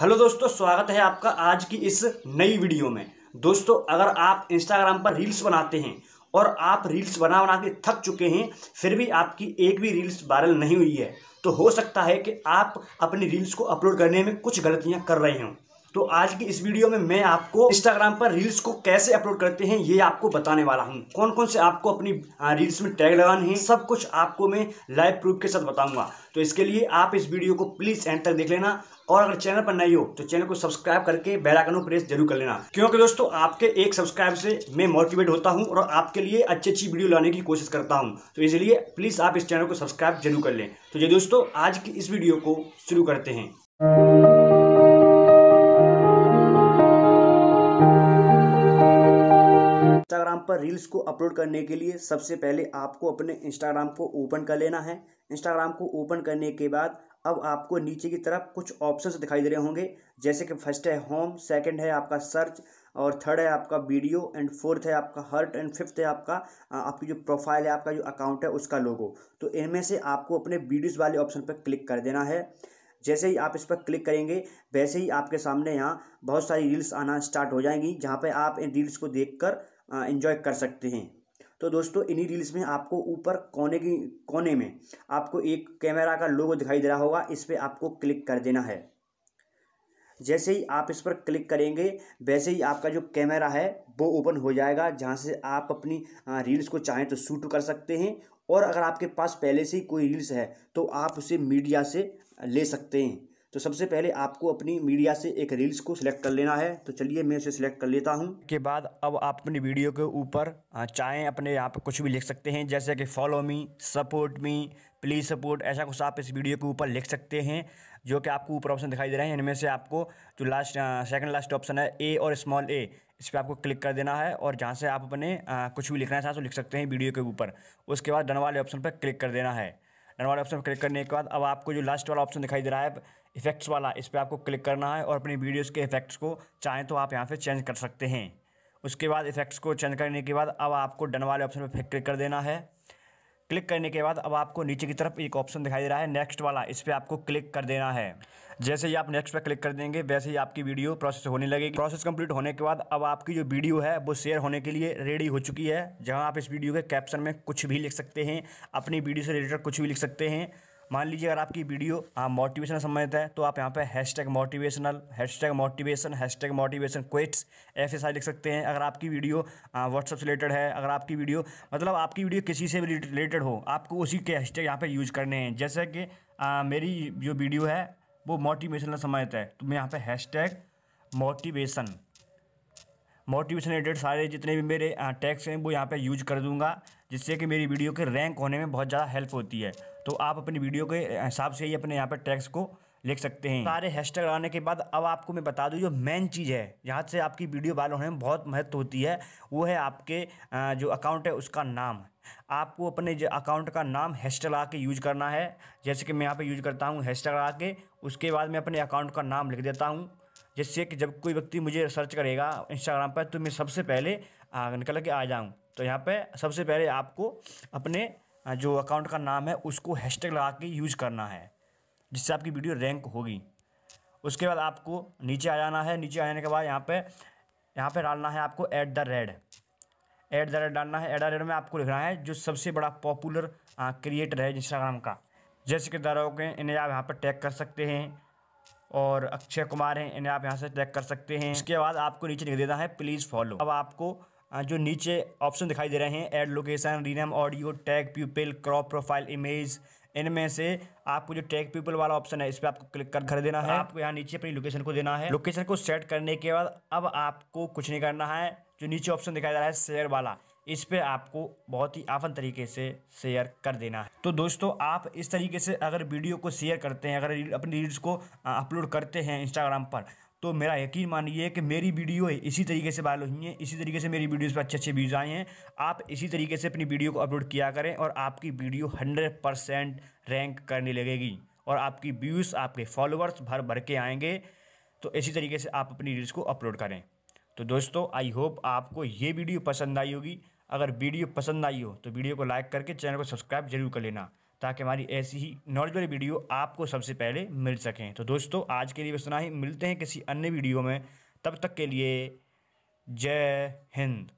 hello दोस्तों स्वागत है आपका आज की इस नई वीडियो में दोस्तों अगर आप इंस्टाग्राम पर रील्स बनाते हैं और आप रील्स बना बना के थक चुके हैं फिर भी आपकी एक भी रील्स वायरल नहीं हुई है तो हो सकता है कि आप अपनी रील्स को अपलोड करने में कुछ गलतियां कर रहे हों तो आज की इस वीडियो में मैं आपको इंस्टाग्राम पर रील्स को कैसे अपलोड करते हैं ये आपको बताने वाला हूँ कौन कौन से आपको अपनी रील्स में टैग लगाने हैं सब कुछ आपको मैं लाइव प्रूफ के साथ बताऊंगा तो इसके लिए आप इस वीडियो को प्लीज एंड तक देख लेना और अगर चैनल पर नहीं हो तो चैनल को सब्सक्राइब करके बेल आइकन को प्रेस जरूर कर लेना क्योंकि दोस्तों आपके एक सब्सक्राइब से मैं मोटिवेट होता हूं और आपके लिए अच्छी अच्छी वीडियो लाने की कोशिश करता हूं तो इसलिए प्लीज आप इस चैनल को सब्सक्राइब जरूर कर लें तो ये दोस्तों आज की इस वीडियो को शुरू करते हैं इंस्टाग्राम पर रील्स को अपलोड करने के लिए सबसे पहले आपको अपने इंस्टाग्राम को ओपन कर लेना है इंस्टाग्राम को ओपन करने के बाद अब आपको नीचे की तरफ कुछ ऑप्शंस दिखाई दे रहे होंगे जैसे कि फर्स्ट है होम सेकंड है आपका सर्च और थर्ड है आपका वीडियो एंड फोर्थ है आपका हर्ट एंड फिफ्थ है आपका आपकी जो प्रोफाइल है आपका जो अकाउंट है उसका लोगो तो इनमें से आपको अपने वीडियोज़ वाले ऑप्शन पर क्लिक कर देना है जैसे ही आप इस पर क्लिक करेंगे वैसे ही आपके सामने यहाँ बहुत सारी रील्स आना स्टार्ट हो जाएंगी जहाँ पर आप इन रील्स को देख कर इन्जॉय कर सकते हैं तो दोस्तों इन्हीं रील्स में आपको ऊपर कोने की कोने में आपको एक कैमरा का लोगो दिखाई दे रहा होगा इस पर आपको क्लिक कर देना है जैसे ही आप इस पर क्लिक करेंगे वैसे ही आपका जो कैमरा है वो ओपन हो जाएगा जहाँ से आप अपनी रील्स को चाहें तो शूट कर सकते हैं और अगर आपके पास पहले से ही कोई रील्स है तो आप उसे मीडिया से ले सकते हैं तो सबसे पहले आपको अपनी मीडिया से एक रील्स को सिलेक्ट कर लेना है तो चलिए मैं उसे सिलेक्ट कर लेता हूँ के बाद अब आप अपनी वीडियो के ऊपर चाहें अपने यहाँ पर कुछ भी लिख सकते हैं जैसे कि follow me support me please support ऐसा कुछ आप इस वीडियो के ऊपर लिख सकते हैं जो कि आपको ऊपर ऑप्शन दिखाई दे रहे हैं इनमें से आपको जो लास्ट सेकंड लास्ट ऑप्शन है ए और स्मॉल ए इस पर आपको क्लिक कर देना है और जहाँ से आप अपने आ, कुछ भी लिखना चाहें तो लिख सकते हैं वीडियो के ऊपर उसके बाद डन वाले ऑप्शन पर क्लिक कर देना है डन वाले ऑप्शन पर क्लिक करने के बाद अब आपको जो लास्ट वाला ऑप्शन दिखाई दे रहा है इफेक्ट्स वाला इस पर आपको क्लिक करना है और अपनी वीडियोज़ के इफेक्ट्स को चाहें तो आप यहाँ पर चेंज कर सकते हैं उसके बाद इफेक्ट्स को चेंज करने के बाद अब आपको डन वाले ऑप्शन पर क्लिक कर देना है क्लिक करने के बाद अब आपको नीचे की तरफ एक ऑप्शन दिखाई दे रहा है नेक्स्ट वाला इस पर आपको क्लिक कर देना है जैसे ही आप नेक्स्ट पर क्लिक कर देंगे वैसे ही आपकी वीडियो प्रोसेस होने लगेगी प्रोसेस कंप्लीट होने के बाद अब आपकी जो वीडियो है वो शेयर होने के लिए रेडी हो चुकी है जहां आप इस वीडियो के कैप्शन में कुछ भी लिख सकते हैं अपनी वीडियो से रिलेटेड कुछ भी लिख सकते हैं मान लीजिए अगर आपकी वीडियो हाँ मोटिवेशनल समझते है तो आप यहाँ पे hashtag motivational hashtag motivation hashtag motivation quotes ऐसे सारे लिख सकते हैं अगर आपकी वीडियो व्हाट्सअप से रिलेटेड है अगर आपकी वीडियो मतलब आपकी वीडियो किसी से भी रिलेटेड हो आपको उसी के हैश टैग यहाँ पर यूज करने हैं जैसे कि आ, हाँ, मेरी जो वीडियो है वो मोटिवेशनल संबंधित है तो मैं यहाँ पर hashtag motivation motivation related सारे जितने भी मेरे टैक्स हाँ, हैं वो यहाँ पर यूज कर दूँगा जिससे कि मेरी वीडियो के रैंक होने में बहुत ज़्यादा हेल्प होती है तो आप अपनी वीडियो के हिसाब से ही अपने यहाँ पर टैक्स को लिख सकते हैं सारे हैशटैग लगाने के बाद अब आपको मैं बता दूं जो मेन चीज़ है जहाँ से आपकी वीडियो वायरल होने में बहुत महत्व होती है वो है आपके जो अकाउंट है उसका नाम आपको अपने जो अकाउंट का नाम हैशटैग लगा के यूज करना है जैसे कि मैं यहाँ पे यूज करता हूँ हैशटैग लगा के उसके बाद मैं अपने अकाउंट का नाम लिख देता हूँ जिससे कि जब कोई व्यक्ति मुझे सर्च करेगा इंस्टाग्राम पर तो मैं सबसे पहले निकल के आ जाऊँ तो यहाँ पर सबसे पहले आपको अपने जो अकाउंट का नाम है उसको हैशटैग लगा के यूज करना है जिससे आपकी वीडियो रैंक होगी उसके बाद आपको नीचे आ जाना है नीचे आने के बाद यहाँ पे यहाँ पे डालना है आपको at the rate at the rate डालना है एट द रेड में आपको लिखना है जो सबसे बड़ा पॉपुलर क्रिएटर है इंस्टाग्राम का जैसे कि दारा के इन्हें आप यहाँ पर टैग कर सकते हैं और अक्षय कुमार हैं इन्हें आप यहाँ से टैग कर सकते हैं इसके बाद आपको नीचे लिख देना है प्लीज़ फॉलो अब आपको जो नीचे ऑप्शन दिखाई दे रहे हैं add location rename audio tag people crop profile image इनमें से आपको जो टैग पीपल वाला ऑप्शन है इस पर आपको क्लिक कर घर देना है आपको यहाँ नीचे अपनी लोकेशन को देना है लोकेशन को सेट करने के बाद अब आपको कुछ नहीं करना है जो नीचे ऑप्शन दिखाई दे रहा है शेयर वाला इस पर आपको बहुत ही आफन तरीके से शेयर कर देना है तो दोस्तों आप इस तरीके से अगर वीडियो को शेयर करते हैं अगर अपनी रील्स को अपलोड करते हैं इंस्टाग्राम पर तो मेरा यकीन मानिए कि मेरी वीडियो इसी तरीके से वायरल हुई है इसी तरीके से मेरी वीडियोज़ पर अच्छे अच्छे व्यूज़ आए हैं आप इसी तरीके से अपनी वीडियो को अपलोड किया करें और आपकी वीडियो हंड्रेड परसेंट रैंक करने लगेगी और आपकी व्यूज़ आपके फॉलोअर्स भर भर के आएंगे तो इसी तरीके से आप अपनी रील्स को अपलोड करें तो दोस्तों आई होप आपको ये वीडियो पसंद आई होगी अगर वीडियो पसंद आई हो तो वीडियो को लाइक करके चैनल को सब्सक्राइब जरूर कर लेना ताकि हमारी ऐसी ही नॉलेज वाली वीडियो आपको सबसे पहले मिल सकें तो दोस्तों आज के लिए बस इतना ही मिलते हैं किसी अन्य वीडियो में तब तक के लिए जय हिंद